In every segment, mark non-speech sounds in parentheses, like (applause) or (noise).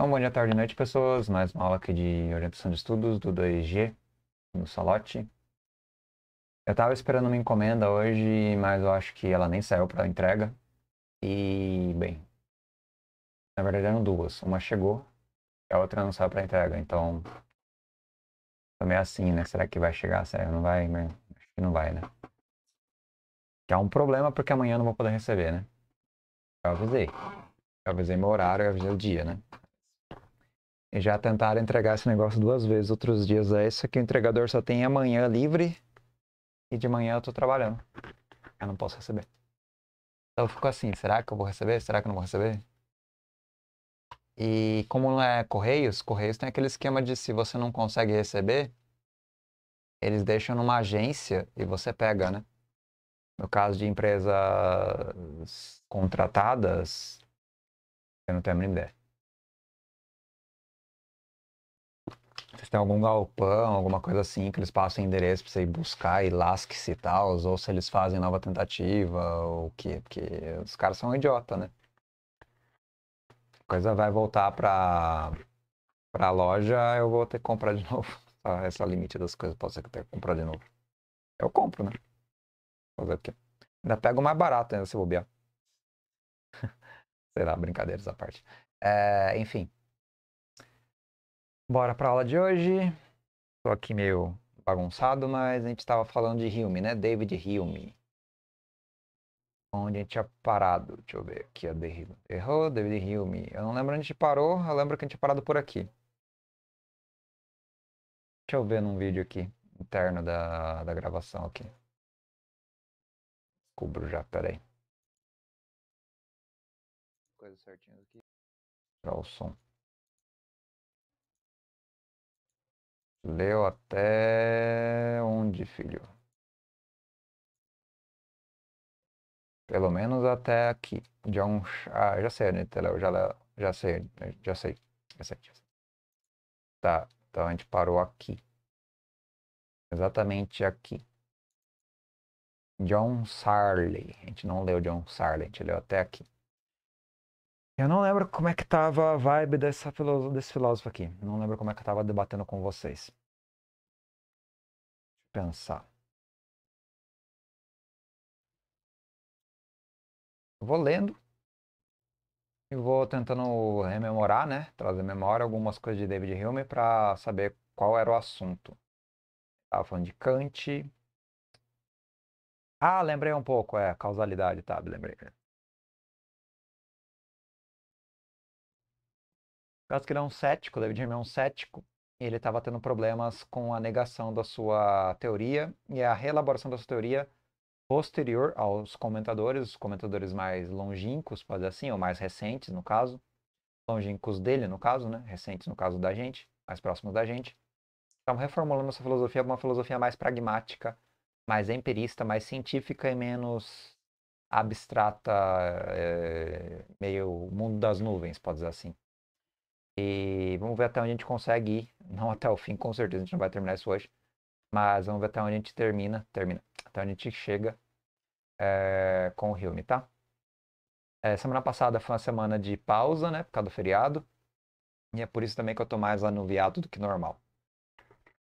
Então, bom dia, tarde e noite, pessoas. Mais uma aula aqui de orientação de estudos do 2G no Salote. Eu estava esperando uma encomenda hoje, mas eu acho que ela nem saiu para entrega. E, bem, na verdade eram duas. Uma chegou e a outra não saiu para entrega. Então, também é assim, né? Será que vai chegar? Será que não vai? Acho que não vai, né? Que é um problema porque amanhã eu não vou poder receber, né? Eu avisei. Eu avisei meu horário, e avisei o dia, né? E já tentaram entregar esse negócio duas vezes. Outros dias é isso que o entregador só tem amanhã livre e de manhã eu tô trabalhando. Eu não posso receber. Então eu fico assim, será que eu vou receber? Será que eu não vou receber? E como não é Correios, Correios tem aquele esquema de se você não consegue receber, eles deixam numa agência e você pega, né? No caso de empresas contratadas, eu não tenho a ideia. se tem algum galpão, alguma coisa assim, que eles passam endereço pra você ir buscar e lasque-se e tal, ou se eles fazem nova tentativa, ou o quê, porque os caras são idiota, né? A coisa vai voltar pra, pra loja, eu vou ter que comprar de (laughs) novo. Essa, é limite das coisas, posso ser que comprar de novo. Eu compro, né? Fazer o quê? Ainda pego mais barato ainda se bobear. (laughs) Será, brincadeiras à parte. É, enfim. Bora para a aula de hoje. Tô aqui meio bagunçado, mas a gente estava falando de Hume, né? David Hume. Onde a gente tinha parado? Deixa eu ver aqui. Errou, David Hume. Eu não lembro onde a gente parou, eu lembro que a gente tinha parado por aqui. Deixa eu ver num vídeo aqui, interno da, da gravação aqui. Cubro já, peraí. Coisa certinha aqui. Tirar o som. Leu até onde, filho? Pelo menos até aqui. John. Ah, já sei, né, Teleu? Tá, já, já sei, já sei, já sei, já sei. Tá, então a gente parou aqui. Exatamente aqui. John Sarley. A gente não leu John Sarley, a gente leu até aqui. Eu não lembro como é que tava a vibe dessa desse filósofo aqui. Não lembro como é que eu tava debatendo com vocês. Pensar. Eu vou lendo e vou tentando rememorar, né? Trazer memória algumas coisas de David Hume para saber qual era o assunto. Tava falando de Kant. Ah, lembrei um pouco, é, causalidade, tá? Lembrei. caso que ele é um cético, David Hume é um cético, ele estava tendo problemas com a negação da sua teoria e a reelaboração da sua teoria posterior aos comentadores, os comentadores mais longínquos, pode dizer assim, ou mais recentes, no caso. Longínquos dele, no caso, né? Recentes, no caso da gente, mais próximos da gente. Estavam reformulando essa filosofia para uma filosofia mais pragmática, mais empirista, mais científica e menos abstrata, é, meio mundo das nuvens, pode dizer assim. E vamos ver até onde a gente consegue ir. (laughs) Não até o fim, com certeza, a gente não vai terminar isso hoje. Mas vamos ver até onde a gente termina. Termina. Até onde a gente chega é, com o Hilme, tá? É, semana passada foi uma semana de pausa, né? Por causa do feriado. E é por isso também que eu tô mais anuviado do que normal.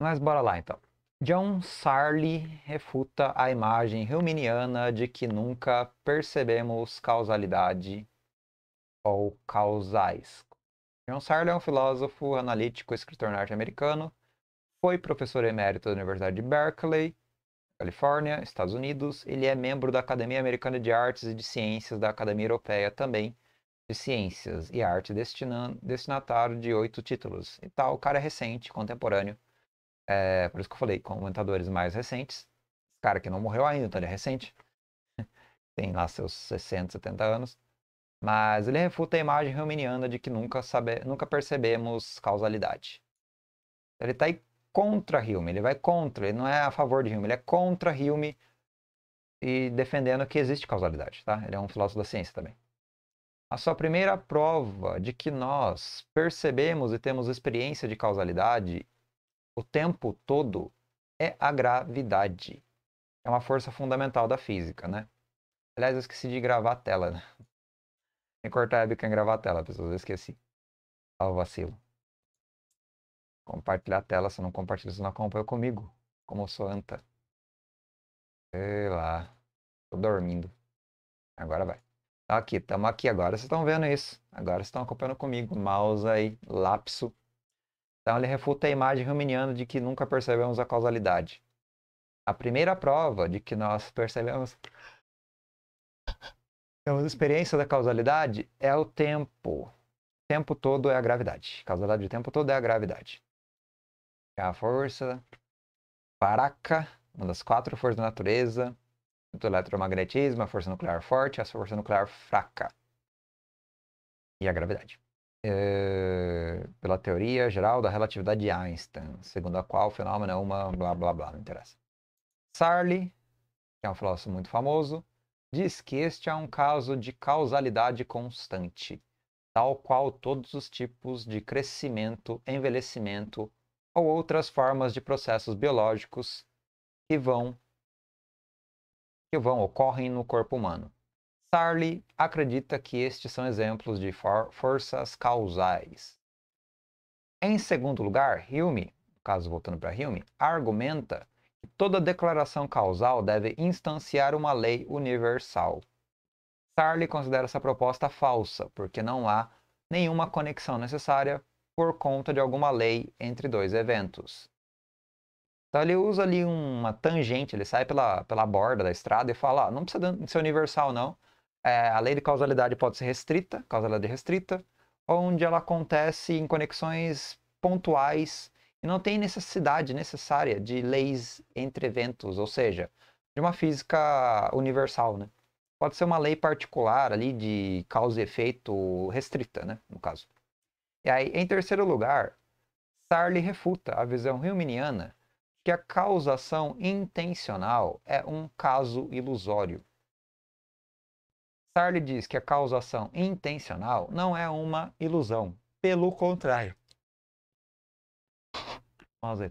Mas bora lá então. John Sarley refuta a imagem hilminiana de que nunca percebemos causalidade ou causais. John Searle é um filósofo, analítico, escritor norte-americano. Foi professor emérito da Universidade de Berkeley, Califórnia, Estados Unidos. Ele é membro da Academia Americana de Artes e de Ciências, da Academia Europeia também de Ciências e Arte, destinatário de oito títulos. E tal, o cara é recente, contemporâneo. É, por isso que eu falei, comentadores mais recentes. cara que não morreu ainda, então ele é recente. (laughs) Tem lá seus 60, 70 anos. Mas ele refuta a imagem romaniana de que nunca, sabe, nunca percebemos causalidade. Ele está aí contra Hume, ele vai contra, ele não é a favor de Hume, ele é contra Hume e defendendo que existe causalidade, tá? Ele é um filósofo da ciência também. A sua primeira prova de que nós percebemos e temos experiência de causalidade o tempo todo é a gravidade. É uma força fundamental da física, né? Aliás, eu esqueci de gravar a tela. Né? que cortar a webcam e gravar a tela, pessoal. Eu esqueci. Olha o vacilo. Compartilhar a tela, se não compartilha, você não acompanha comigo. Como eu sou anta. Sei lá. Tô dormindo. Agora vai. Tá aqui, estamos aqui agora. Vocês estão vendo isso. Agora vocês estão acompanhando comigo. Mouse aí, lapso. Então ele refuta a imagem ruminiana de que nunca percebemos a causalidade. A primeira prova de que nós percebemos então, a experiência da causalidade é o tempo. O tempo todo é a gravidade. Causalidade do tempo todo é a gravidade. É a força paraca, uma das quatro forças da natureza, o eletromagnetismo, a força nuclear forte, a força nuclear fraca e a gravidade. É, pela teoria geral da relatividade de Einstein, segundo a qual o fenômeno é uma blá blá blá, não interessa. Sarli, que é um filósofo muito famoso, diz que este é um caso de causalidade constante, tal qual todos os tipos de crescimento, envelhecimento ou outras formas de processos biológicos que vão que vão ocorrem no corpo humano. Sarli acredita que estes são exemplos de for forças causais. Em segundo lugar, Hume, no caso voltando para Hume, argumenta Toda declaração causal deve instanciar uma lei universal. Sarli considera essa proposta falsa, porque não há nenhuma conexão necessária por conta de alguma lei entre dois eventos. Então ele usa ali uma tangente, ele sai pela, pela borda da estrada e fala, ah, não precisa ser universal não, é, a lei de causalidade pode ser restrita, causalidade restrita, onde ela acontece em conexões pontuais e não tem necessidade necessária de leis entre eventos, ou seja, de uma física universal, né? Pode ser uma lei particular ali de causa e efeito restrita, né, no caso. E aí, em terceiro lugar, Sarli refuta a visão riuminiana que a causação intencional é um caso ilusório. Sarli diz que a causação intencional não é uma ilusão, pelo contrário. Mosey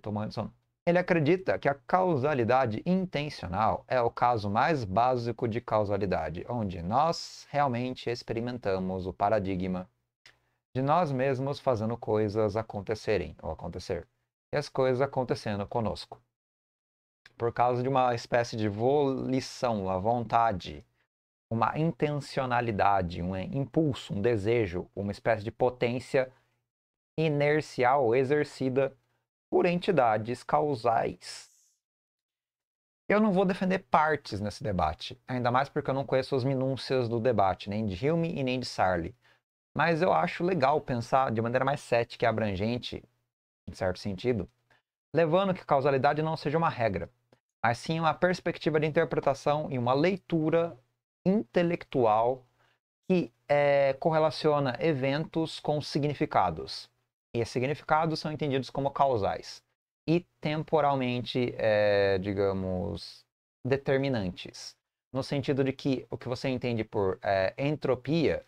ele acredita que a causalidade intencional é o caso mais básico de causalidade, onde nós realmente experimentamos o paradigma de nós mesmos fazendo coisas acontecerem ou acontecer, e as coisas acontecendo conosco. Por causa de uma espécie de volição, a vontade, uma intencionalidade, um impulso, um desejo, uma espécie de potência inercial exercida por entidades causais. Eu não vou defender partes nesse debate, ainda mais porque eu não conheço as minúcias do debate, nem de Hume e nem de Sarli. Mas eu acho legal pensar de maneira mais cética e abrangente, em certo sentido, levando que causalidade não seja uma regra, mas sim uma perspectiva de interpretação e uma leitura intelectual que é, correlaciona eventos com significados e significados são entendidos como causais e temporalmente, é, digamos, determinantes. No sentido de que o que você entende por é, entropia,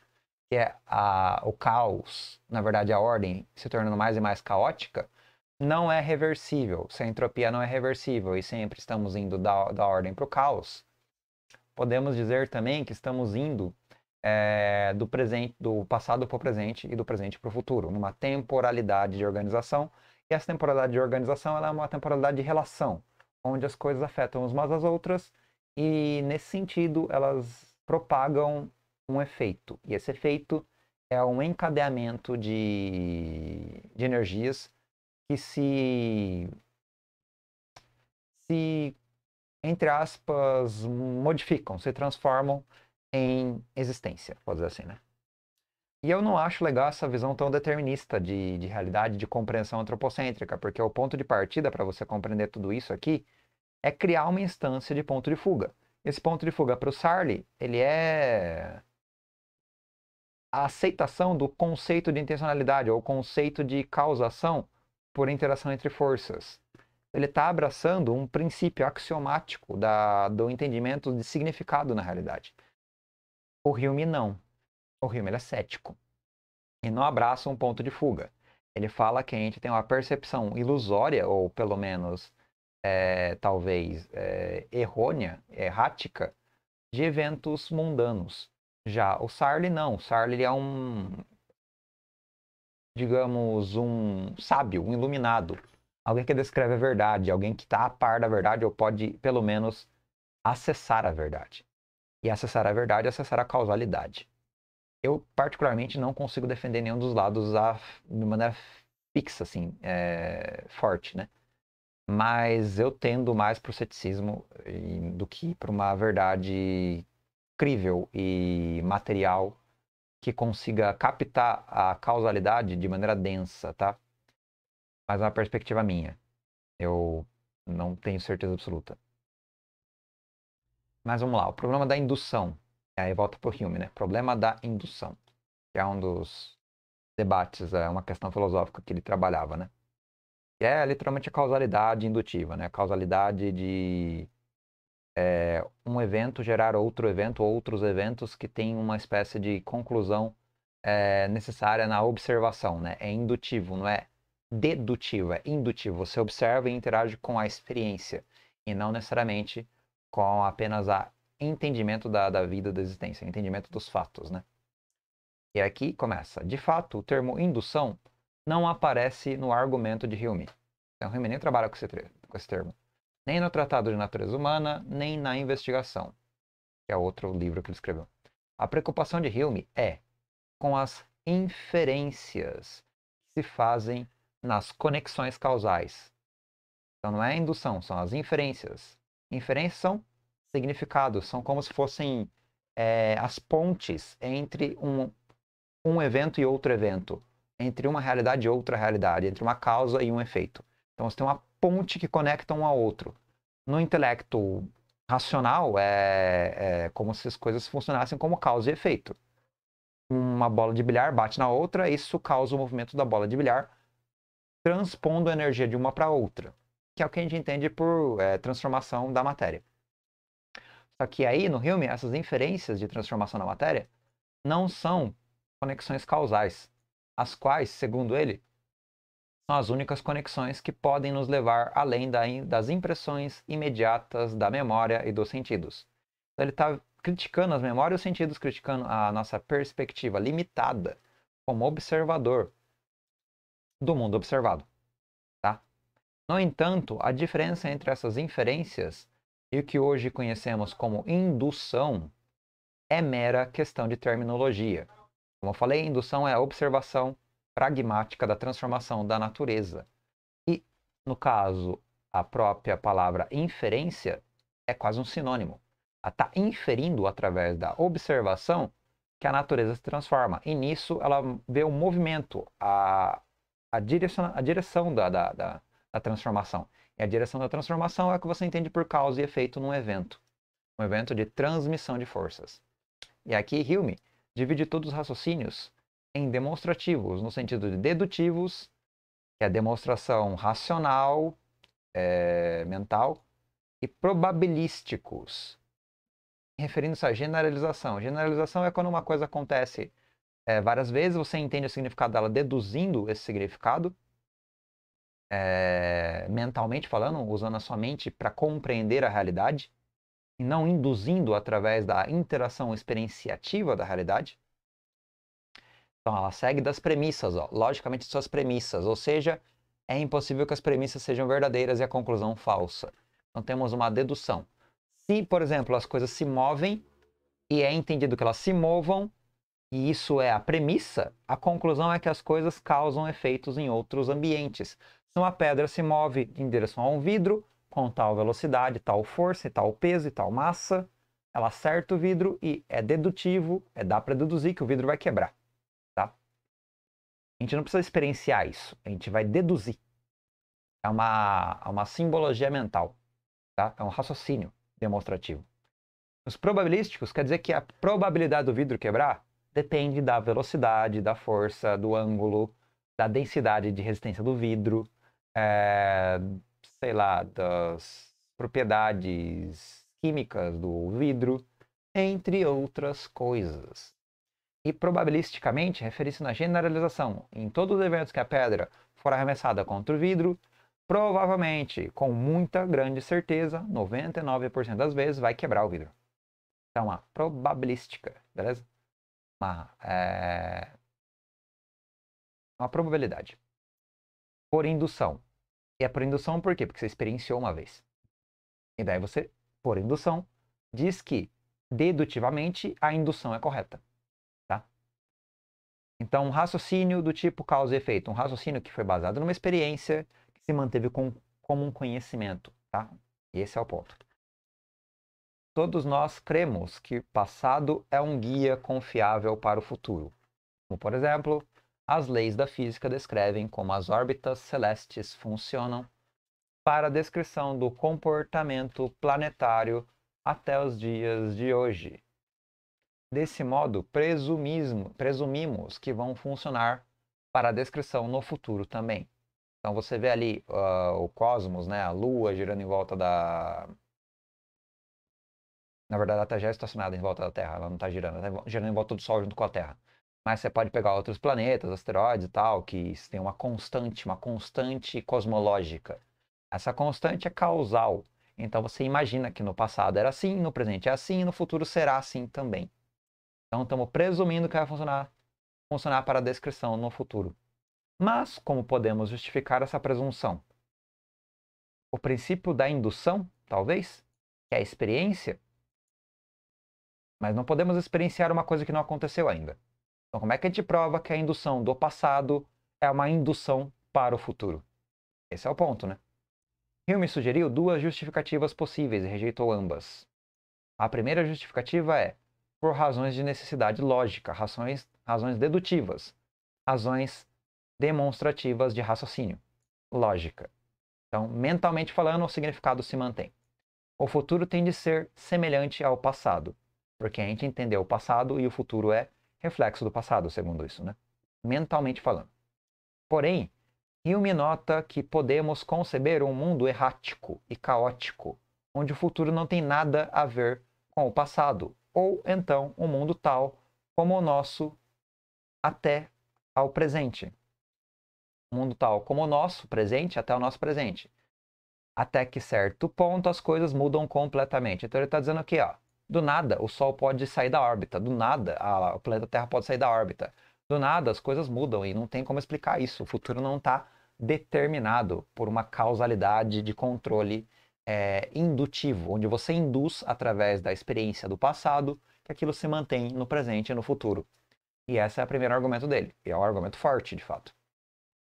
que é a, o caos, na verdade a ordem se tornando mais e mais caótica, não é reversível. Se a entropia não é reversível e sempre estamos indo da, da ordem para o caos, podemos dizer também que estamos indo é, do presente, do passado para o presente e do presente para o futuro, numa temporalidade de organização. E essa temporalidade de organização é uma temporalidade de relação, onde as coisas afetam umas às outras e nesse sentido elas propagam um efeito. E esse efeito é um encadeamento de, de energias que se se entre aspas modificam, se transformam em existência, pode dizer assim, né? E eu não acho legal essa visão tão determinista de, de realidade, de compreensão antropocêntrica, porque o ponto de partida para você compreender tudo isso aqui é criar uma instância de ponto de fuga. Esse ponto de fuga para o Sarli, ele é a aceitação do conceito de intencionalidade ou conceito de causação por interação entre forças. Ele está abraçando um princípio axiomático da, do entendimento de significado na realidade. O Hume não. O Hume ele é cético. E não abraça um ponto de fuga. Ele fala que a gente tem uma percepção ilusória, ou pelo menos é, talvez é, errônea, errática, de eventos mundanos. Já o Sarli não. O Sarli é um, digamos, um sábio, um iluminado. Alguém que descreve a verdade, alguém que está a par da verdade ou pode, pelo menos, acessar a verdade e acessar a é verdade, acessar a causalidade. Eu, particularmente, não consigo defender nenhum dos lados a, de maneira fixa, assim, é, forte, né? Mas eu tendo mais para o ceticismo do que para uma verdade crível e material que consiga captar a causalidade de maneira densa, tá? Mas é uma perspectiva minha. Eu não tenho certeza absoluta. Mas vamos lá, o problema da indução. Aí volta para o Hume, né? Problema da indução, que é um dos debates, é uma questão filosófica que ele trabalhava, né? Que é literalmente a causalidade indutiva, né? A causalidade de é, um evento gerar outro evento, outros eventos que tem uma espécie de conclusão é, necessária na observação, né? É indutivo, não é dedutivo, é indutivo. Você observa e interage com a experiência e não necessariamente com apenas a entendimento da, da vida da existência, entendimento dos fatos, né? E aqui começa. De fato, o termo indução não aparece no argumento de Hume. Então, Hume nem trabalha com esse, com esse termo. Nem no Tratado de Natureza Humana, nem na Investigação, que é outro livro que ele escreveu. A preocupação de Hume é com as inferências que se fazem nas conexões causais. Então, não é a indução, são as inferências Inferências são significados, são como se fossem é, as pontes entre um, um evento e outro evento, entre uma realidade e outra realidade, entre uma causa e um efeito. Então você tem uma ponte que conecta um ao outro. No intelecto racional, é, é como se as coisas funcionassem como causa e efeito. Uma bola de bilhar bate na outra, isso causa o movimento da bola de bilhar, transpondo a energia de uma para outra que é o que a gente entende por é, transformação da matéria. Só que aí, no Hume, essas inferências de transformação da matéria não são conexões causais, as quais, segundo ele, são as únicas conexões que podem nos levar além da, das impressões imediatas da memória e dos sentidos. Então, ele está criticando as memórias e os sentidos, criticando a nossa perspectiva limitada como observador do mundo observado. No entanto, a diferença entre essas inferências e o que hoje conhecemos como indução é mera questão de terminologia. Como eu falei, indução é a observação pragmática da transformação da natureza. E, no caso, a própria palavra inferência é quase um sinônimo. Ela está inferindo através da observação que a natureza se transforma. E nisso ela vê o movimento, a, a, direciona, a direção da, da, da, da transformação. E a direção da transformação é o que você entende por causa e efeito num evento. Um evento de transmissão de forças. E aqui Hume divide todos os raciocínios em demonstrativos, no sentido de dedutivos, que é a demonstração racional, é, mental, e probabilísticos, referindo-se à generalização. Generalização é quando uma coisa acontece é, várias vezes, você entende o significado dela deduzindo esse significado, é, mentalmente falando, usando a sua mente para compreender a realidade, e não induzindo através da interação experienciativa da realidade. Então, ela segue das premissas, ó, logicamente suas premissas, ou seja, é impossível que as premissas sejam verdadeiras e a conclusão falsa. Então, temos uma dedução. Se, por exemplo, as coisas se movem e é entendido que elas se movam, e isso é a premissa, a conclusão é que as coisas causam efeitos em outros ambientes. Se então, Uma pedra se move em direção a um vidro com tal velocidade, tal força, e tal peso e tal massa. Ela acerta o vidro e é dedutivo, é dá para deduzir que o vidro vai quebrar, tá? A gente não precisa experienciar isso, a gente vai deduzir. É uma, é uma simbologia mental, tá? É um raciocínio demonstrativo. Os probabilísticos quer dizer que a probabilidade do vidro quebrar depende da velocidade, da força, do ângulo, da densidade de resistência do vidro, é, sei lá, das propriedades químicas do vidro, entre outras coisas. E probabilisticamente referindo se na generalização. Em todos os eventos que a pedra for arremessada contra o vidro, provavelmente, com muita grande certeza, 99% das vezes vai quebrar o vidro. Então, a probabilística, beleza? Uma, é... uma probabilidade por indução. E é por indução por quê? Porque você experienciou uma vez. E daí você, por indução, diz que dedutivamente a indução é correta. Tá? Então, um raciocínio do tipo causa e efeito, um raciocínio que foi baseado numa experiência que se manteve com, como um conhecimento. Tá? E esse é o ponto. Todos nós cremos que passado é um guia confiável para o futuro. Como, por exemplo, as leis da física descrevem como as órbitas celestes funcionam para a descrição do comportamento planetário até os dias de hoje. Desse modo, presumimos que vão funcionar para a descrição no futuro também. Então você vê ali uh, o cosmos, né, a Lua girando em volta da. Na verdade, ela está já estacionada em volta da Terra, ela não está girando, ela né, está girando em volta do Sol junto com a Terra mas você pode pegar outros planetas, asteroides e tal, que tem uma constante, uma constante cosmológica. Essa constante é causal. Então você imagina que no passado era assim, no presente é assim, e no futuro será assim também. Então estamos presumindo que vai funcionar, funcionar para a descrição no futuro. Mas como podemos justificar essa presunção? O princípio da indução, talvez, que é a experiência. Mas não podemos experienciar uma coisa que não aconteceu ainda. Então, como é que a gente prova que a indução do passado é uma indução para o futuro? Esse é o ponto, né? Hume sugeriu duas justificativas possíveis e rejeitou ambas. A primeira justificativa é por razões de necessidade lógica, razões, razões dedutivas, razões demonstrativas de raciocínio, lógica. Então, mentalmente falando, o significado se mantém. O futuro tem de ser semelhante ao passado, porque a gente entendeu o passado e o futuro é reflexo do passado, segundo isso, né? mentalmente falando. Porém, Hume nota que podemos conceber um mundo errático e caótico, onde o futuro não tem nada a ver com o passado, ou então um mundo tal como o nosso até ao presente. Um mundo tal como o nosso presente até o nosso presente. Até que certo ponto as coisas mudam completamente. Então ele está dizendo aqui, ó, do nada, o Sol pode sair da órbita. Do nada, a, o planeta Terra pode sair da órbita. Do nada, as coisas mudam e não tem como explicar isso. O futuro não está determinado por uma causalidade de controle é, indutivo, onde você induz através da experiência do passado que aquilo se mantém no presente e no futuro. E esse é o primeiro argumento dele, e é um argumento forte, de fato.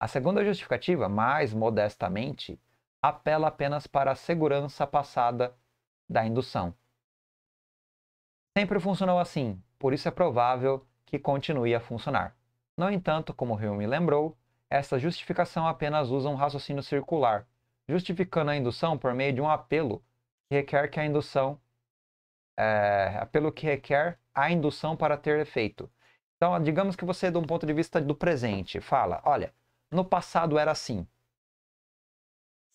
A segunda justificativa, mais modestamente, apela apenas para a segurança passada da indução. Sempre funcionou assim, por isso é provável que continue a funcionar. No entanto, como Hume lembrou, essa justificação apenas usa um raciocínio circular, justificando a indução por meio de um apelo que requer que a indução é, apelo que requer a indução para ter efeito. Então, digamos que você, de um ponto de vista do presente, fala: olha, no passado era assim.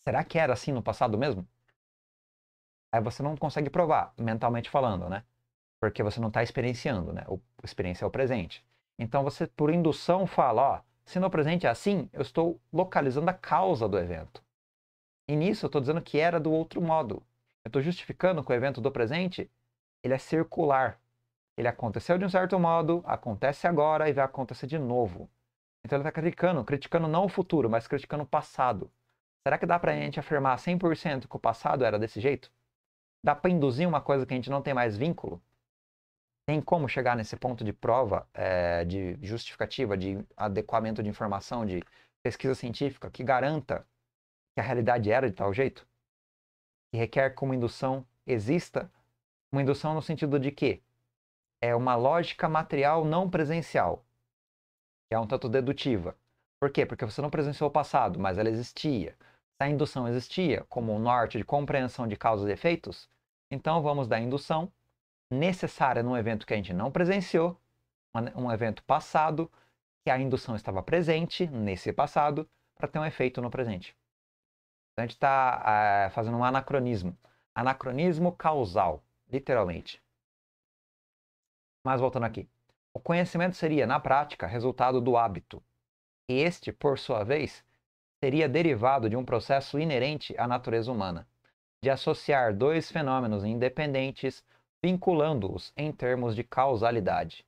Será que era assim no passado mesmo? Aí você não consegue provar, mentalmente falando, né? porque você não está experienciando, né? O experiência é o presente. Então você, por indução, fala, ó, se no presente é assim, eu estou localizando a causa do evento. E nisso eu estou dizendo que era do outro modo. Eu estou justificando que o evento do presente ele é circular. Ele aconteceu de um certo modo, acontece agora e vai acontecer de novo. Então ele está criticando, criticando não o futuro, mas criticando o passado. Será que dá para a gente afirmar 100% que o passado era desse jeito? Dá para induzir uma coisa que a gente não tem mais vínculo? tem como chegar nesse ponto de prova, é, de justificativa, de adequamento de informação, de pesquisa científica, que garanta que a realidade era de tal jeito? Que requer que uma indução exista? Uma indução no sentido de que é uma lógica material não presencial, que é um tanto dedutiva. Por quê? Porque você não presenciou o passado, mas ela existia. Se a indução existia como um norte de compreensão de causas e efeitos, então vamos da indução necessária num evento que a gente não presenciou, um evento passado, que a indução estava presente nesse passado, para ter um efeito no presente. Então a gente está eh, fazendo um anacronismo. Anacronismo causal, literalmente. Mas voltando aqui. O conhecimento seria, na prática, resultado do hábito. E este, por sua vez, seria derivado de um processo inerente à natureza humana, de associar dois fenômenos independentes vinculando-os em termos de causalidade,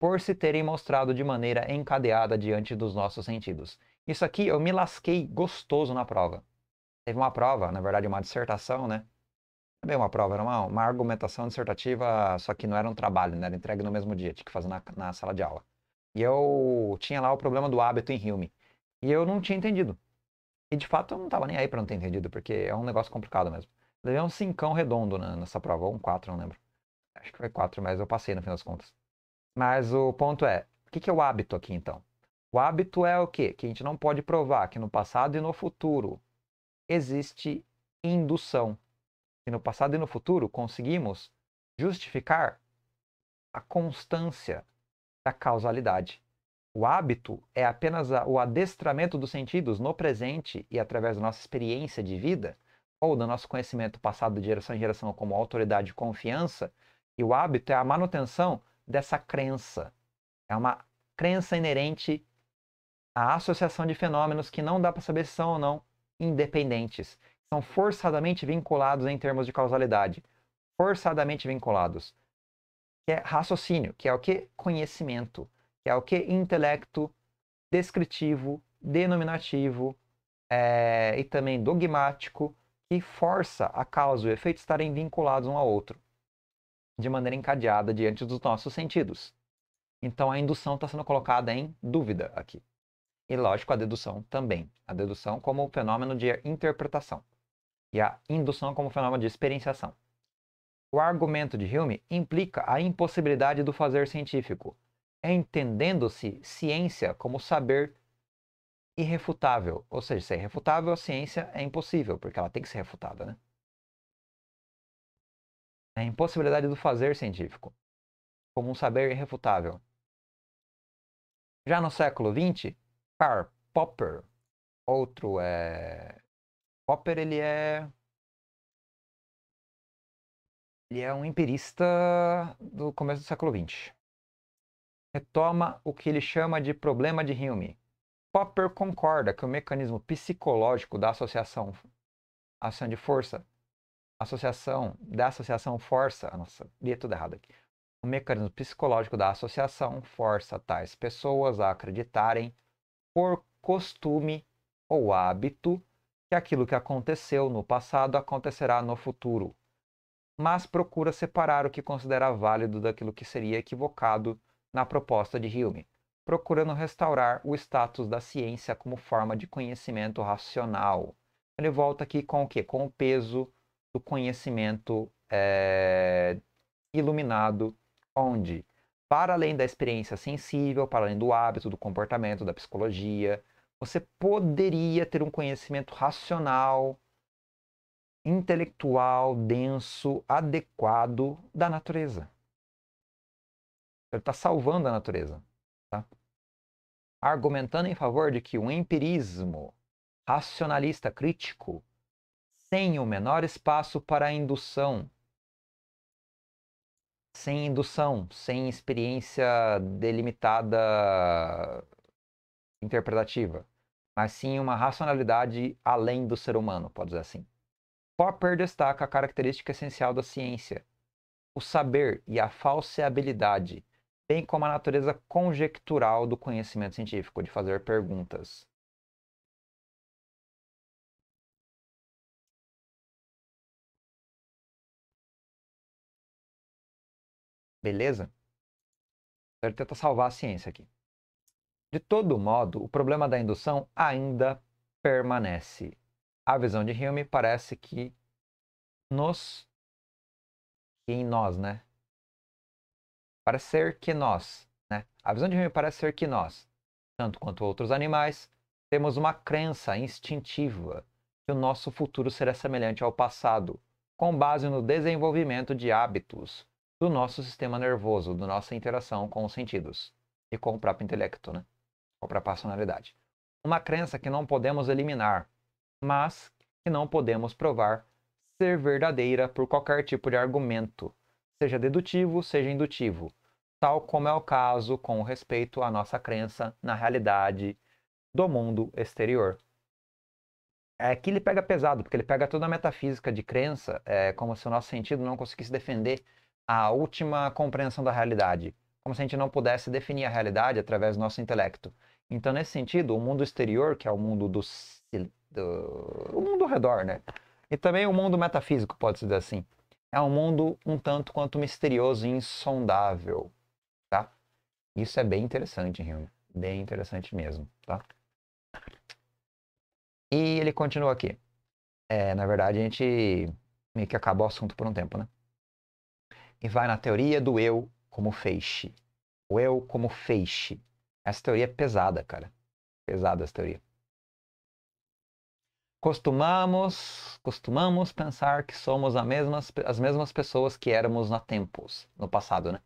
por se terem mostrado de maneira encadeada diante dos nossos sentidos. Isso aqui eu me lasquei gostoso na prova. Teve uma prova, na verdade uma dissertação, né? Também uma prova, era uma, uma argumentação dissertativa, só que não era um trabalho, né? Era entregue no mesmo dia, tinha que fazer na, na sala de aula. E eu tinha lá o problema do hábito em Hume. E eu não tinha entendido. E de fato eu não estava nem aí para não ter entendido, porque é um negócio complicado mesmo. Levei um cincão redondo na, nessa prova, ou um 4, não lembro. Acho que foi 4, mas eu passei no fim das contas. Mas o ponto é, o que, que é o hábito aqui então? O hábito é o quê? Que a gente não pode provar que no passado e no futuro existe indução. E no passado e no futuro conseguimos justificar a constância da causalidade. O hábito é apenas o adestramento dos sentidos no presente e através da nossa experiência de vida ou do nosso conhecimento passado de geração em geração como autoridade e confiança, e o hábito é a manutenção dessa crença. É uma crença inerente à associação de fenômenos que não dá para saber se são ou não independentes. São forçadamente vinculados em termos de causalidade. Forçadamente vinculados. Que é raciocínio, que é o que? Conhecimento. Que é o que? Intelecto descritivo, denominativo é, e também dogmático que força a causa e o efeito estarem vinculados um ao outro, de maneira encadeada diante dos nossos sentidos. Então a indução está sendo colocada em dúvida aqui. E lógico, a dedução também. A dedução como fenômeno de interpretação. E a indução como fenômeno de experienciação. O argumento de Hume implica a impossibilidade do fazer científico, entendendo-se ciência como saber irrefutável. Ou seja, se é irrefutável, a ciência é impossível, porque ela tem que ser refutada, né? É a impossibilidade do fazer científico, como um saber irrefutável. Já no século XX, Karl Popper, outro é... Popper, ele é... Ele é um empirista do começo do século XX. Retoma o que ele chama de problema de Hume, Popper concorda que o mecanismo psicológico da associação ação de força, associação da associação força, nossa, li tudo errado aqui. O mecanismo psicológico da associação força tais pessoas a acreditarem por costume ou hábito que aquilo que aconteceu no passado acontecerá no futuro, mas procura separar o que considera válido daquilo que seria equivocado na proposta de Hume procurando restaurar o status da ciência como forma de conhecimento racional. Ele volta aqui com o quê? Com o peso do conhecimento é, iluminado, onde, para além da experiência sensível, para além do hábito, do comportamento, da psicologia, você poderia ter um conhecimento racional, intelectual, denso, adequado da natureza. Ele está salvando a natureza tá? argumentando em favor de que o empirismo racionalista crítico sem o menor espaço para indução. Sem indução, sem experiência delimitada interpretativa, mas sim uma racionalidade além do ser humano, pode dizer assim. Popper destaca a característica essencial da ciência, o saber e a falseabilidade bem como a natureza conjectural do conhecimento científico, de fazer perguntas. Beleza? Quero tentar salvar a ciência aqui. De todo modo, o problema da indução ainda permanece. A visão de Hume parece que nos. em nós, né? parece ser que nós, né? A visão de Hume parece ser que nós, tanto quanto outros animais, temos uma crença instintiva que o nosso futuro será semelhante ao passado, com base no desenvolvimento de hábitos do nosso sistema nervoso, da nossa interação com os sentidos e com o próprio intelecto, né? Com a própria personalidade. Uma crença que não podemos eliminar, mas que não podemos provar ser verdadeira por qualquer tipo de argumento seja dedutivo, seja indutivo, tal como é o caso com respeito à nossa crença na realidade do mundo exterior. É que ele pega pesado, porque ele pega toda a metafísica de crença, é, como se o nosso sentido não conseguisse defender a última compreensão da realidade, como se a gente não pudesse definir a realidade através do nosso intelecto. Então, nesse sentido, o mundo exterior, que é o mundo do, do o mundo ao redor, né? E também o mundo metafísico, pode-se dizer assim, é um mundo um tanto quanto misterioso e insondável, tá? Isso é bem interessante, Hume. Bem interessante mesmo, tá? E ele continua aqui. É, na verdade, a gente meio que acaba o assunto por um tempo, né? E vai na teoria do eu como feixe. O eu como feixe. Essa teoria é pesada, cara. Pesada essa teoria. Costumamos, costumamos pensar que somos mesmas, as mesmas pessoas que éramos na tempos, no passado, né?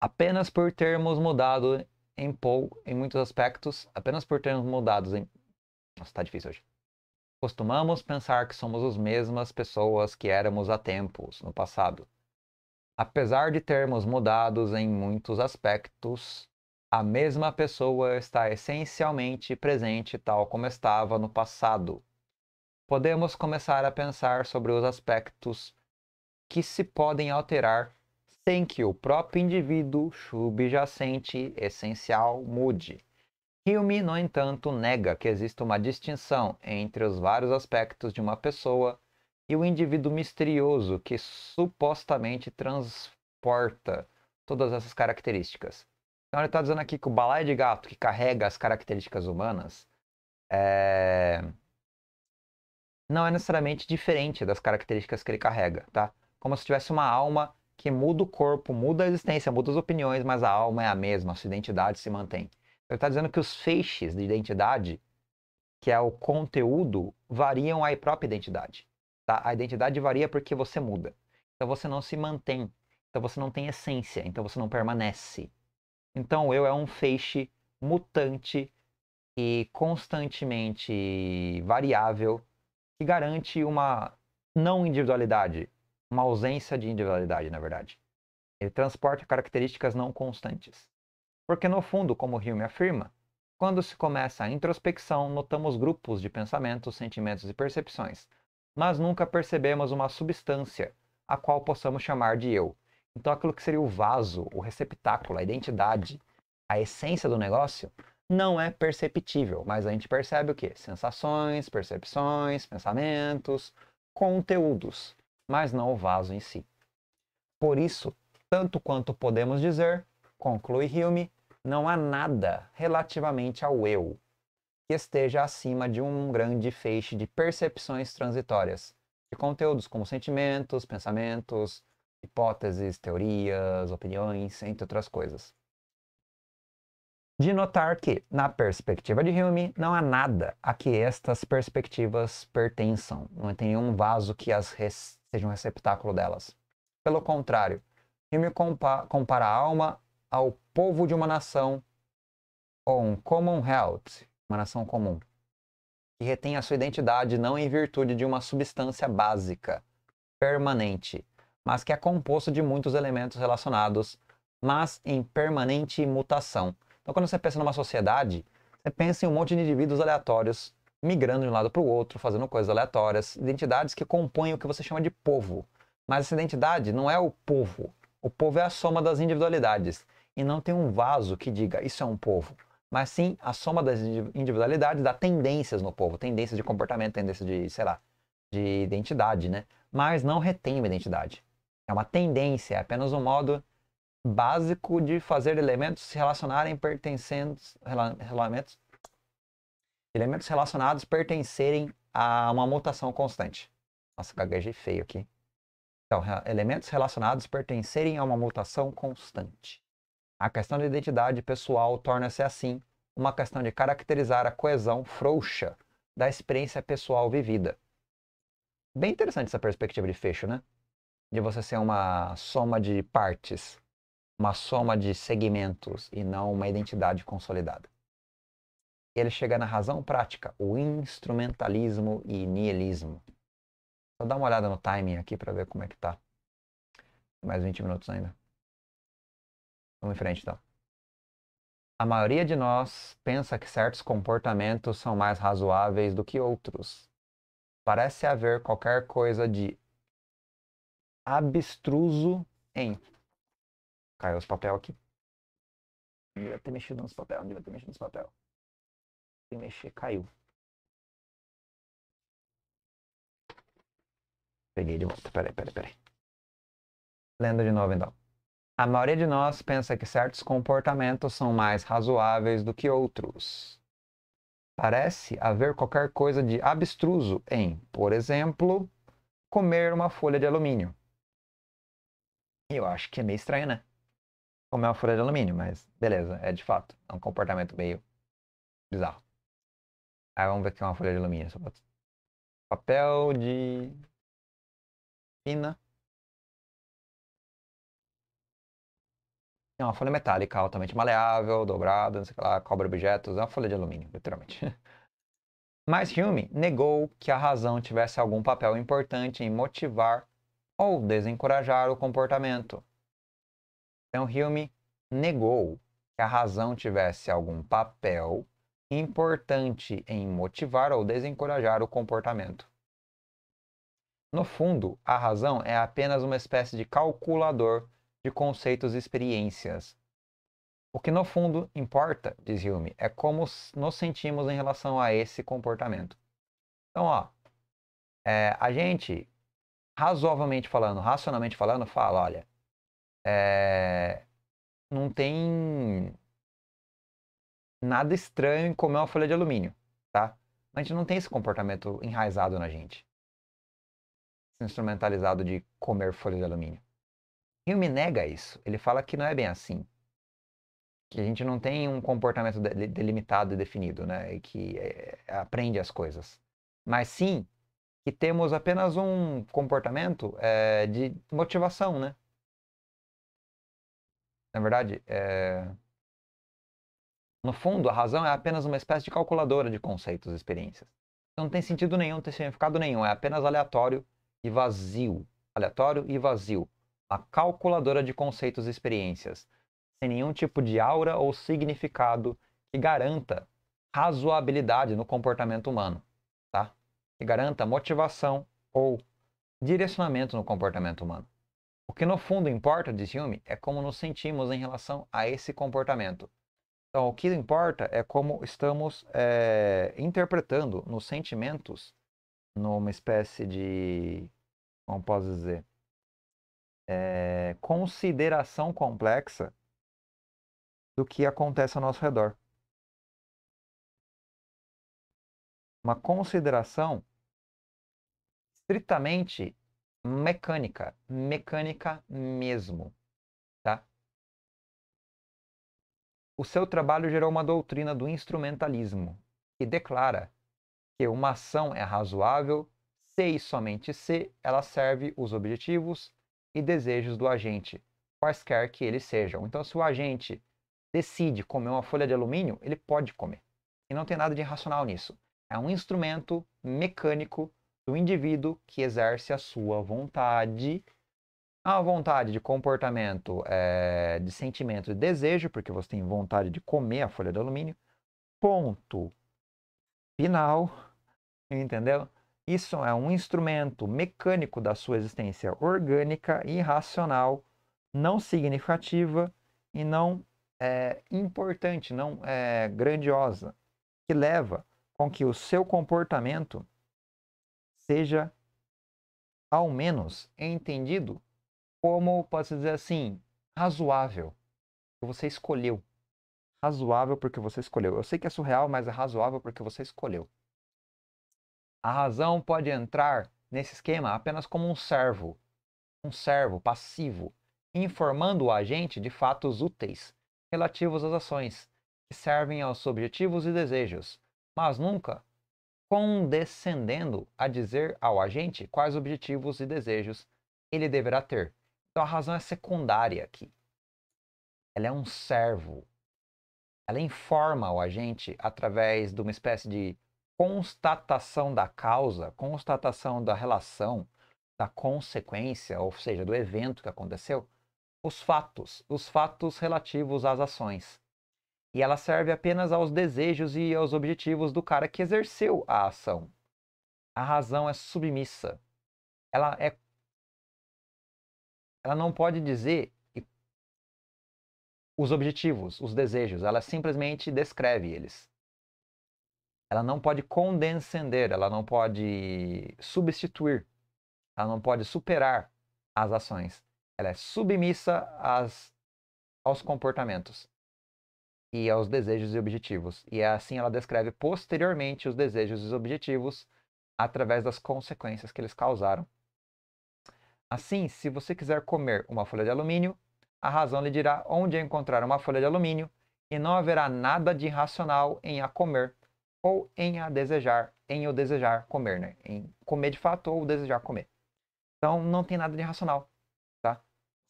Apenas por termos mudado em pou em muitos aspectos, apenas por termos mudado em... Nossa, tá difícil hoje. Costumamos pensar que somos as mesmas pessoas que éramos há tempos, no passado. Apesar de termos mudados em muitos aspectos, a mesma pessoa está essencialmente presente tal como estava no passado. Podemos começar a pensar sobre os aspectos que se podem alterar sem que o próprio indivíduo subjacente essencial mude. Hume, no entanto, nega que exista uma distinção entre os vários aspectos de uma pessoa e o indivíduo misterioso que supostamente transporta todas essas características. Então ele está dizendo aqui que o balaio de gato que carrega as características humanas é... não é necessariamente diferente das características que ele carrega, tá? Como se tivesse uma alma que muda o corpo, muda a existência, muda as opiniões, mas a alma é a mesma, a sua identidade se mantém. Ele está dizendo que os feixes de identidade, que é o conteúdo, variam a própria identidade. Tá? A identidade varia porque você muda. Então você não se mantém. Então você não tem essência. Então você não permanece. Então o eu é um feixe mutante e constantemente variável que garante uma não individualidade, uma ausência de individualidade, na verdade. Ele transporta características não constantes. Porque no fundo, como Hume afirma, quando se começa a introspecção, notamos grupos de pensamentos, sentimentos e percepções, mas nunca percebemos uma substância a qual possamos chamar de eu. Então, aquilo que seria o vaso, o receptáculo, a identidade, a essência do negócio, não é perceptível, mas a gente percebe o quê? Sensações, percepções, pensamentos, conteúdos, mas não o vaso em si. Por isso, tanto quanto podemos dizer, conclui Hume, não há nada relativamente ao eu que esteja acima de um grande feixe de percepções transitórias, de conteúdos como sentimentos, pensamentos, hipóteses, teorias, opiniões, entre outras coisas. De notar que, na perspectiva de Hume, não há nada a que estas perspectivas pertençam, não tem nenhum vaso que as seja um receptáculo delas. Pelo contrário, Hume compa compara a alma ao povo de uma nação, ou um commonwealth, uma nação comum, que retém a sua identidade não em virtude de uma substância básica, permanente, mas que é composto de muitos elementos relacionados, mas em permanente mutação. Então, quando você pensa numa sociedade, você pensa em um monte de indivíduos aleatórios migrando de um lado para o outro, fazendo coisas aleatórias, identidades que compõem o que você chama de povo. Mas essa identidade não é o povo. O povo é a soma das individualidades. E não tem um vaso que diga isso é um povo. Mas sim a soma das individualidades dá tendências no povo, tendências de comportamento, tendências de, sei lá, de identidade, né? Mas não retém uma identidade. É uma tendência, é apenas um modo básico de fazer elementos se relacionarem pertencendo elementos, elementos relacionados pertencerem a uma mutação constante. Nossa, gaguejei feio aqui. Então, elementos relacionados pertencerem a uma mutação constante. A questão de identidade pessoal torna-se assim uma questão de caracterizar a coesão frouxa da experiência pessoal vivida. Bem interessante essa perspectiva de fecho, né? de você ser uma soma de partes, uma soma de segmentos e não uma identidade consolidada. Ele chega na razão prática, o instrumentalismo e nihilismo. Só então dá uma olhada no timing aqui para ver como é que tá. Mais 20 minutos ainda. Vamos em frente então. A maioria de nós pensa que certos comportamentos são mais razoáveis do que outros. Parece haver qualquer coisa de abstruso em. Caiu os papel aqui. Devia ter mexido nos papel, devia ter mexido nos papel. Se mexer, caiu. Peguei de volta, peraí, peraí, peraí. Lendo de novo então. A maioria de nós pensa que certos comportamentos são mais razoáveis do que outros. Parece haver qualquer coisa de abstruso em, por exemplo, comer uma folha de alumínio. Eu acho que é meio estranho, né? Como é uma folha de alumínio, mas beleza, é de fato. É um comportamento meio bizarro. Aí vamos ver o que é uma folha de alumínio. Papel de fina. É uma folha metálica, altamente maleável, dobrada, não sei o que lá, cobra objetos, é uma folha de alumínio, literalmente. (laughs) Mas Hume negou que a razão tivesse algum papel importante em motivar ou desencorajar o comportamento. Então Hume negou que a razão tivesse algum papel importante em motivar ou desencorajar o comportamento. No fundo, a razão é apenas uma espécie de calculador de conceitos e experiências. O que no fundo importa, diz Hume, é como nos sentimos em relação a esse comportamento. Então, ó, é, a gente razoavelmente falando, racionalmente falando, fala, olha, é, não tem nada estranho em comer uma folha de alumínio, tá? A gente não tem esse comportamento enraizado na gente. Esse instrumentalizado de comer folha de alumínio. Hume nega isso. Ele fala que não é bem assim. Que a gente não tem um comportamento delimitado e definido, né? E que é, aprende as coisas. Mas sim, que temos apenas um comportamento é, de motivação, né? Na verdade, é... no fundo, a razão é apenas uma espécie de calculadora de conceitos e experiências. Então, não tem sentido nenhum, tem significado nenhum, é apenas aleatório e vazio. Aleatório e vazio. A calculadora de conceitos e experiências, sem nenhum tipo de aura ou significado que garanta razoabilidade no comportamento humano, tá? que garanta motivação ou direcionamento no comportamento humano. O que no fundo importa de ciúme é como nos sentimos em relação a esse comportamento. Então, o que importa é como estamos é, interpretando nos sentimentos, numa espécie de. Como posso dizer? É, consideração complexa do que acontece ao nosso redor. Uma consideração estritamente mecânica, mecânica mesmo, tá? O seu trabalho gerou uma doutrina do instrumentalismo, que declara que uma ação é razoável se e somente se ela serve os objetivos e desejos do agente, quaisquer que eles sejam. Então, se o agente decide comer uma folha de alumínio, ele pode comer. E não tem nada de irracional nisso. É um instrumento mecânico do indivíduo que exerce a sua vontade, a vontade de comportamento, é, de sentimento e de desejo, porque você tem vontade de comer a folha de alumínio, ponto final, entendeu? Isso é um instrumento mecânico da sua existência orgânica, irracional, não significativa e não é, importante, não é, grandiosa, que leva com que o seu comportamento seja ao menos entendido como, posso dizer assim, razoável. Que você escolheu. Razoável porque você escolheu. Eu sei que é surreal, mas é razoável porque você escolheu. A razão pode entrar nesse esquema apenas como um servo, um servo passivo, informando o agente de fatos úteis relativos às ações que servem aos objetivos e desejos, mas nunca condescendendo a dizer ao agente quais objetivos e desejos ele deverá ter. Então a razão é secundária aqui. Ela é um servo. Ela informa o agente através de uma espécie de constatação da causa, constatação da relação, da consequência, ou seja, do evento que aconteceu, os fatos, os fatos relativos às ações e ela serve apenas aos desejos e aos objetivos do cara que exerceu a ação. A razão é submissa. Ela é ela não pode dizer os objetivos, os desejos, ela simplesmente descreve eles. Ela não pode condescender, ela não pode substituir, ela não pode superar as ações. Ela é submissa às, aos comportamentos e aos desejos e objetivos. E é assim ela descreve posteriormente os desejos e os objetivos através das consequências que eles causaram. Assim, se você quiser comer uma folha de alumínio, a razão lhe dirá onde encontrar uma folha de alumínio e não haverá nada de irracional em a comer ou em a desejar, em o desejar comer, né? Em comer de fato ou desejar comer. Então não tem nada de irracional, tá?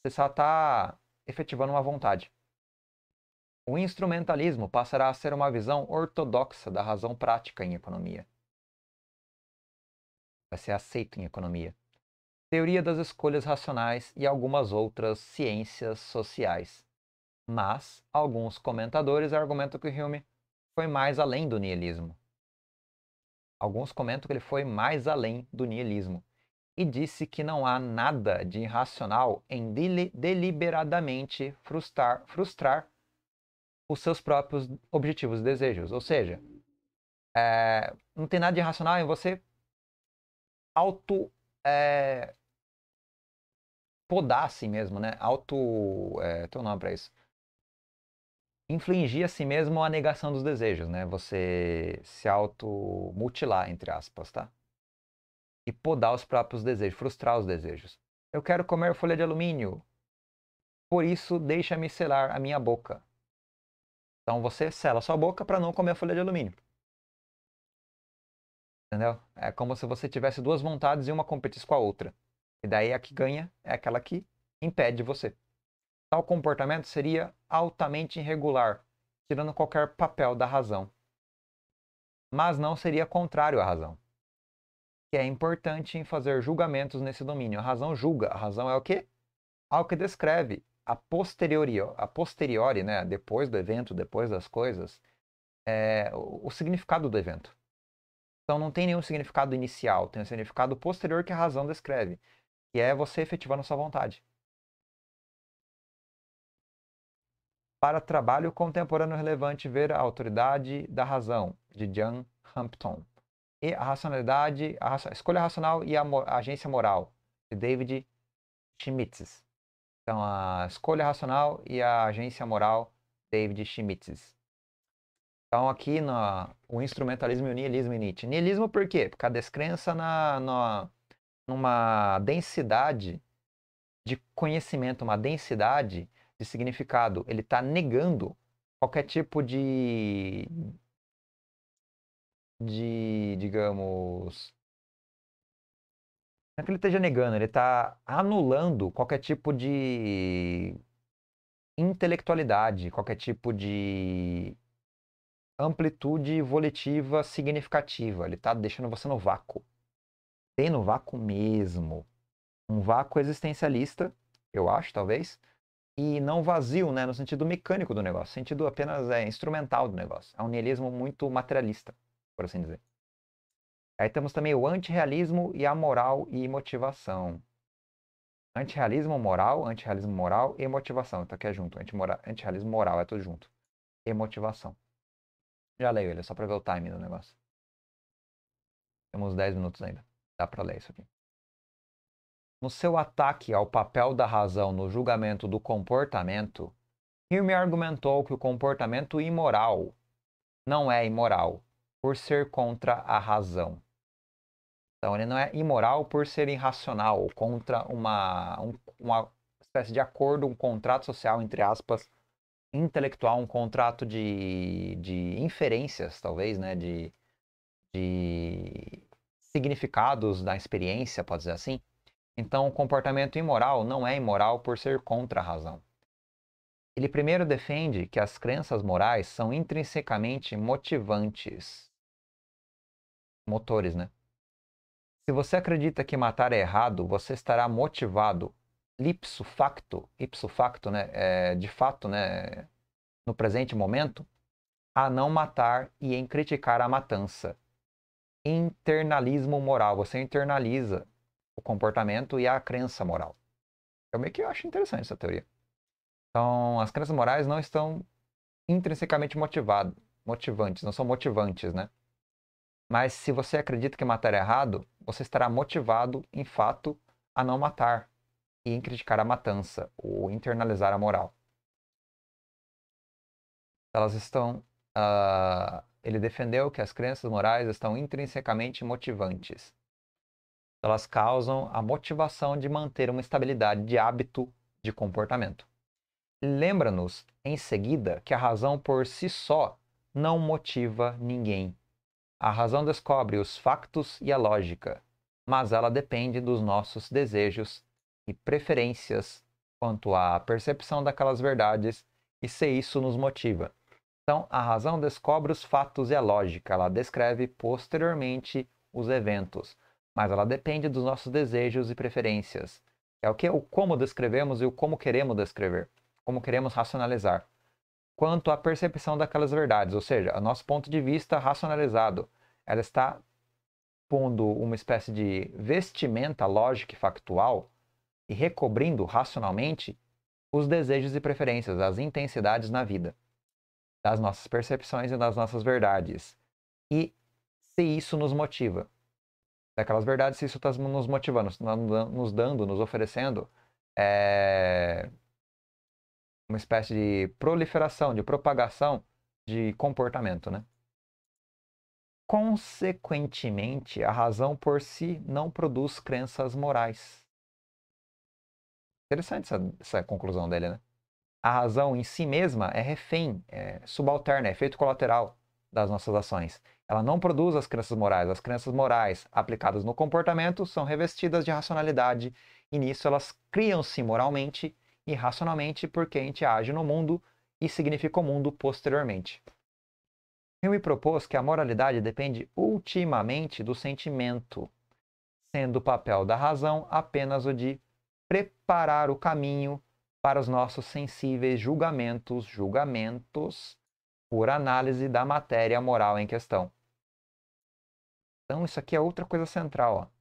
Você só está efetivando uma vontade. O instrumentalismo passará a ser uma visão ortodoxa da razão prática em economia. Vai ser aceito em economia. Teoria das escolhas racionais e algumas outras ciências sociais. Mas alguns comentadores argumentam que Hume foi mais além do niilismo. Alguns comentam que ele foi mais além do niilismo e disse que não há nada de irracional em deliberadamente frustrar, frustrar os seus próprios objetivos, desejos. Ou seja, é, não tem nada de irracional em você auto é, podar a si mesmo, né? Auto, é, teu nome para isso. Infligir a si mesmo a negação dos desejos, né? Você se auto mutilar entre aspas, tá? E podar os próprios desejos, frustrar os desejos. Eu quero comer folha de alumínio. Por isso, deixa-me selar a minha boca. Então você sela sua boca para não comer a folha de alumínio. Entendeu? É como se você tivesse duas vontades e uma competisse com a outra. E daí a que ganha é aquela que impede você. Tal comportamento seria altamente irregular, tirando qualquer papel da razão. Mas não seria contrário à razão. Que é importante em fazer julgamentos nesse domínio. A razão julga, a razão é o quê? Ao que descreve, a posteriori, a posteriori né, depois do evento, depois das coisas, é, o, o, significado do evento. Então não tem nenhum significado inicial, tem um significado posterior que a razão descreve, que é você efetivando sua vontade. Para trabalho contemporâneo relevante ver a autoridade da razão, de John Hampton. E a racionalidade, a, a escolha racional e a, a agência moral, de David Schmitz. Então, a Escolha Racional e a Agência Moral, David Schmitz. Então, aqui no, o instrumentalismo e o niilismo em Nietzsche. Niilismo por quê? Porque a descrença na, na, numa densidade de conhecimento, uma densidade de significado. Ele está negando qualquer tipo de de, digamos, não é que ele esteja negando, ele está anulando qualquer tipo de intelectualidade, qualquer tipo de amplitude volitiva significativa. Ele está deixando você no vácuo. Tem no vácuo mesmo. Um vácuo existencialista, eu acho, talvez. E não vazio, né? No sentido mecânico do negócio. Sentido apenas é, instrumental do negócio. É um niilismo muito materialista, por assim dizer. Aí temos também o antirrealismo e a moral e motivação. Antirrealismo moral, antirrealismo moral e motivação. Então aqui é junto. Antirrealismo moral, é tudo junto. E motivação. Já leio ele, só para ver o timing do negócio. Temos 10 minutos ainda. Dá para ler isso aqui. No seu ataque ao papel da razão no julgamento do comportamento, Hume argumentou que o comportamento imoral não é imoral por ser contra a razão. Então ele não é imoral por ser irracional contra uma, um, uma espécie de acordo, um contrato social, entre aspas, intelectual, um contrato de, de inferências, talvez, né? De, de significados da experiência, pode dizer assim. Então o comportamento imoral não é imoral por ser contra a razão. Ele primeiro defende que as crenças morais são intrinsecamente motivantes, motores, né? Se você acredita que matar é errado, você estará motivado ipso facto, ipso facto, né, é, de fato, né, no presente momento, a não matar e em criticar a matança. Internalismo moral, você internaliza o comportamento e a crença moral. Eu meio que acho interessante essa teoria. Então, as crenças morais não estão intrinsecamente motivadas, motivantes, não são motivantes, né? Mas se você acredita que matar é errado, você estará motivado, em fato, a não matar e em criticar a matança ou internalizar a moral. Elas estão. Uh, ele defendeu que as crenças morais estão intrinsecamente motivantes. Elas causam a motivação de manter uma estabilidade de hábito de comportamento. Lembra-nos, em seguida, que a razão por si só não motiva ninguém a razão descobre os factos e a lógica, mas ela depende dos nossos desejos e preferências quanto à percepção daquelas verdades e se isso nos motiva. Então, a razão descobre os fatos e a lógica, ela descreve posteriormente os eventos, mas ela depende dos nossos desejos e preferências. É o que o como descrevemos e o como queremos descrever, como queremos racionalizar quanto à percepção daquelas verdades, ou seja, o nosso ponto de vista racionalizado. Ela está pondo uma espécie de vestimenta lógica e factual e recobrindo racionalmente os desejos e preferências, as intensidades na vida, das nossas percepções e das nossas verdades. E se isso nos motiva, daquelas verdades, se isso está nos motivando, nos dando, nos oferecendo é, uma espécie de proliferação, de propagação de comportamento, né? Consequentemente, a razão por si não produz crenças morais. Interessante essa, essa conclusão dele, né? A razão em si mesma é refém, é subalterna, é efeito colateral das nossas ações. Ela não produz as crenças morais. As crenças morais aplicadas no comportamento são revestidas de racionalidade e nisso elas criam-se moralmente irracionalmente porque a gente age no mundo e significa o mundo posteriormente. Hume propôs que a moralidade depende ultimamente do sentimento, sendo o papel da razão apenas o de preparar o caminho para os nossos sensíveis julgamentos, julgamentos por análise da matéria moral em questão. Então isso aqui é outra coisa central, ó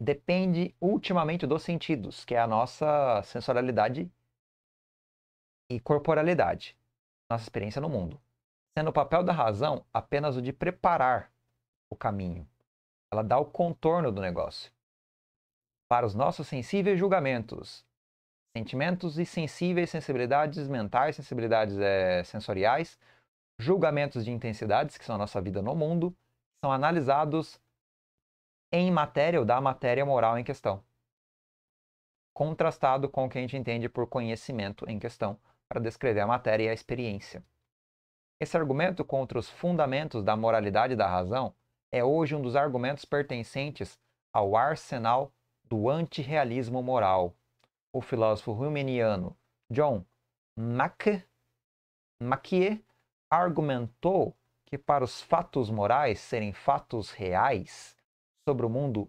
depende ultimamente dos sentidos, que é a nossa sensorialidade e corporalidade, nossa experiência no mundo. Sendo o papel da razão apenas o de preparar o caminho. Ela dá o contorno do negócio. Para os nossos sensíveis julgamentos, sentimentos e sensíveis sensibilidades mentais, sensibilidades é, sensoriais, julgamentos de intensidades, que são a nossa vida no mundo, são analisados em matéria ou da matéria moral em questão, contrastado com o que a gente entende por conhecimento em questão, para descrever a matéria e a experiência. Esse argumento contra os fundamentos da moralidade da razão é hoje um dos argumentos pertencentes ao arsenal do antirrealismo moral. O filósofo rumeniano John Mac argumentou que para os fatos morais serem fatos reais, sobre o mundo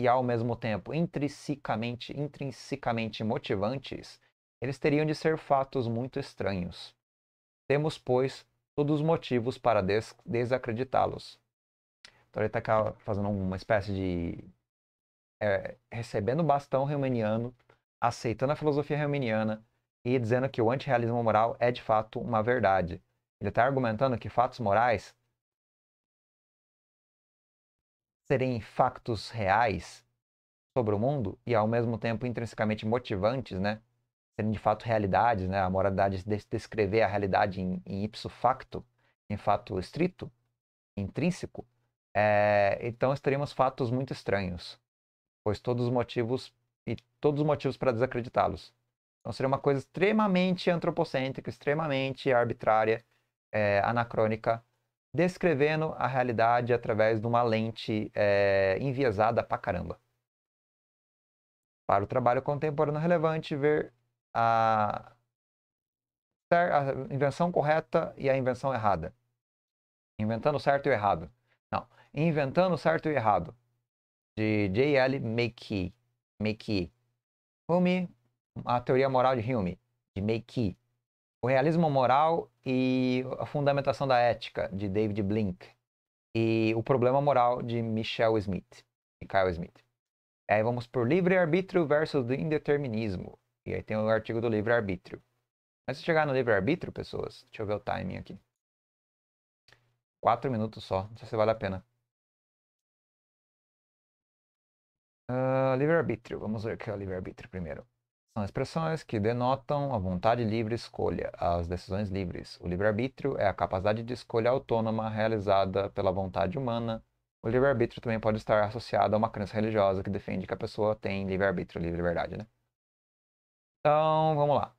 e ao mesmo tempo intrinsecamente, intrinsecamente motivantes, eles teriam de ser fatos muito estranhos. Temos, pois, todos os motivos para des desacreditá-los. Então ele está fazendo uma espécie de. É, recebendo o bastão reumaniano, aceitando a filosofia reumaniana e dizendo que o antirrealismo moral é de fato uma verdade. Ele está argumentando que fatos morais serem factos reais sobre o mundo e ao mesmo tempo intrinsecamente motivantes, né? Serem de fato realidades, né? A moralidade de descrever a realidade em, em ipso facto, em fato estrito, intrínseco. É, então estaremos fatos muito estranhos, pois todos os motivos e todos os motivos para desacreditá-los. Então seria uma coisa extremamente antropocêntrica, extremamente arbitrária, é, anacrônica descrevendo a realidade através de uma lente é, enviesada pra caramba. Para o trabalho contemporâneo relevante, ver a, a invenção correta e a invenção errada. Inventando certo e errado. Não. Inventando certo e errado. De J.L. Makey. Makey. Hume, a teoria moral de Hume. De Makey. O Realismo Moral e a Fundamentação da Ética, de David Blink. E O Problema Moral, de Michel Smith. E Kyle Smith. aí vamos por Livre-Arbítrio versus Indeterminismo. E aí tem o artigo do Livre-Arbítrio. Mas se chegar no Livre-Arbítrio, pessoas, deixa eu ver o timing aqui. Quatro minutos só, não sei se vale a pena. Uh, livre-arbítrio, vamos ver o que é o livre-arbítrio primeiro. São expressões que denotam a vontade livre escolha, as decisões livres. O livre-arbítrio é a capacidade de escolha autônoma realizada pela vontade humana. O livre-arbítrio também pode estar associado a uma crença religiosa que defende que a pessoa tem livre-arbítrio, livre-liberdade, né? Então, vamos lá.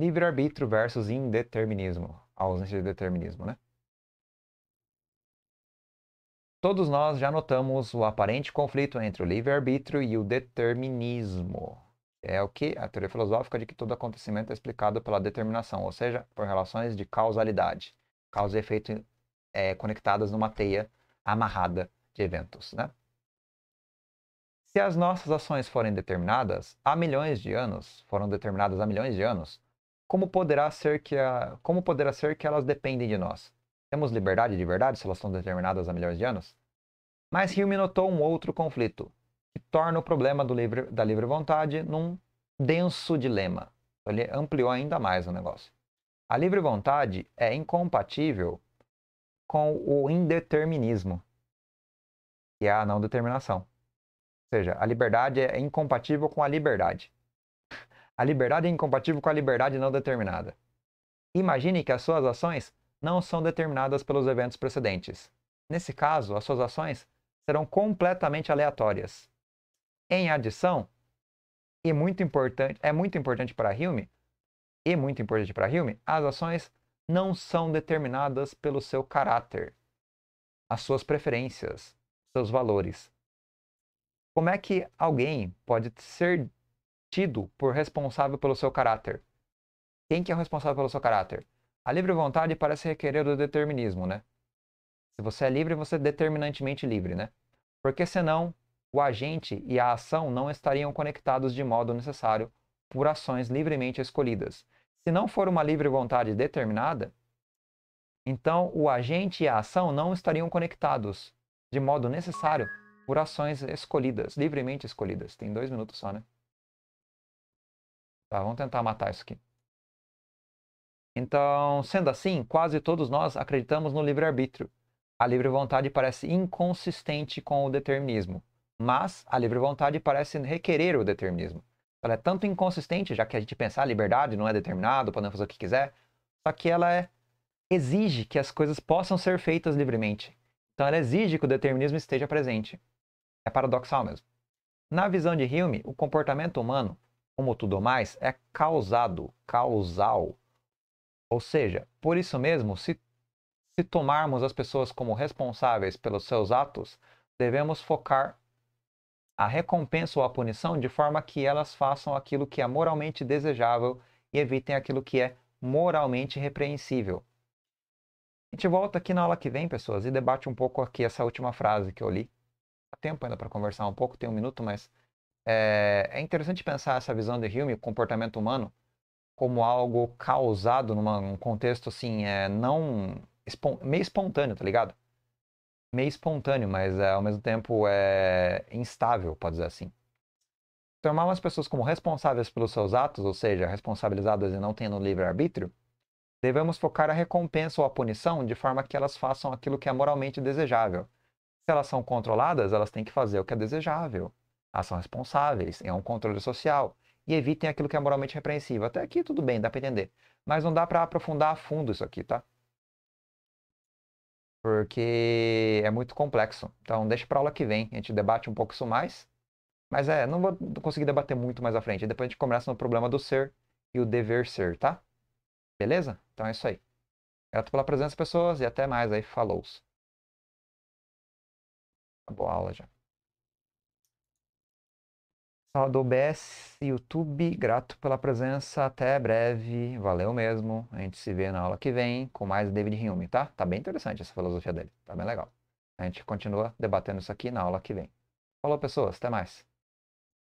Livre-arbítrio versus indeterminismo. A ausência de determinismo, né? Todos nós já notamos o aparente conflito entre o livre-arbítrio e o determinismo. É o que a teoria filosófica de que todo acontecimento é explicado pela determinação, ou seja, por relações de causalidade, causa e efeito é, conectadas numa teia amarrada de eventos. Né? Se as nossas ações forem determinadas há milhões de anos, foram determinadas há milhões de anos, como poderá ser que, a, como poderá ser que elas dependem de nós? Temos liberdade de verdade se elas são determinadas há milhões de anos? Mas Hume notou um outro conflito que torna o problema livre, da livre vontade num denso dilema. Ele ampliou ainda mais o negócio. A livre vontade é incompatível com o indeterminismo, que é a não determinação. Ou seja, a liberdade é incompatível com a liberdade. A liberdade é incompatível com a liberdade não determinada. Imagine que as suas ações não são determinadas pelos eventos precedentes. Nesse caso, as suas ações serão completamente aleatórias. Em adição, e muito importante, é muito importante para Hume, e muito importante para Hume, as ações não são determinadas pelo seu caráter, as suas preferências, seus valores. Como é que alguém pode ser tido por responsável pelo seu caráter? Quem que é o responsável pelo seu caráter? A livre vontade parece requerer o determinismo, né? Se você é livre, você é determinantemente livre, né? Porque senão o agente e a ação não estariam conectados de modo necessário por ações livremente escolhidas. Se não for uma livre vontade determinada, então o agente e a ação não estariam conectados de modo necessário por ações escolhidas, livremente escolhidas. Tem dois minutos só, né? Tá, vamos tentar matar isso aqui. Então, sendo assim, quase todos nós acreditamos no livre-arbítrio. A livre vontade parece inconsistente com o determinismo mas a livre vontade parece requerer o determinismo. Ela é tanto inconsistente, já que a gente pensa a liberdade não é determinado, podemos fazer o que quiser, só que ela é, exige que as coisas possam ser feitas livremente. Então ela exige que o determinismo esteja presente. É paradoxal mesmo. Na visão de Hume, o comportamento humano, como tudo mais, é causado, causal. Ou seja, por isso mesmo, se, se tomarmos as pessoas como responsáveis pelos seus atos, devemos focar a recompensa ou a punição de forma que elas façam aquilo que é moralmente desejável e evitem aquilo que é moralmente repreensível. A gente volta aqui na aula que vem, pessoas, e debate um pouco aqui essa última frase que eu li. Há tempo ainda para conversar um pouco, tem um minuto, mas é, é interessante pensar essa visão de Hume, o comportamento humano, como algo causado num contexto assim, é, não meio espontâneo, tá ligado? meio espontâneo, mas é, ao mesmo tempo é instável, pode dizer assim. Tomar umas pessoas como responsáveis pelos seus atos, ou seja, responsabilizadas e não tendo livre-arbítrio, devemos focar a recompensa ou a punição de forma que elas façam aquilo que é moralmente desejável. Se elas são controladas, elas têm que fazer o que é desejável. Elas são responsáveis, é um controle social. E evitem aquilo que é moralmente repreensível. Até aqui tudo bem, dá para entender. Mas não dá para aprofundar a fundo isso aqui, tá? porque é muito complexo. Então, deixa para aula que vem, a gente debate um pouco isso mais. Mas é, não vou conseguir debater muito mais à frente. Depois a gente começa no problema do ser e o dever ser, tá? Beleza? Então é isso aí. Grato pela presença, pessoas, e até mais aí. Falou. Boa aula já do OBS, YouTube, grato pela presença, até breve, valeu mesmo. A gente se vê na aula que vem com mais David Hume, tá? Tá bem interessante essa filosofia dele, tá bem legal. A gente continua debatendo isso aqui na aula que vem. Falou, pessoas, até mais.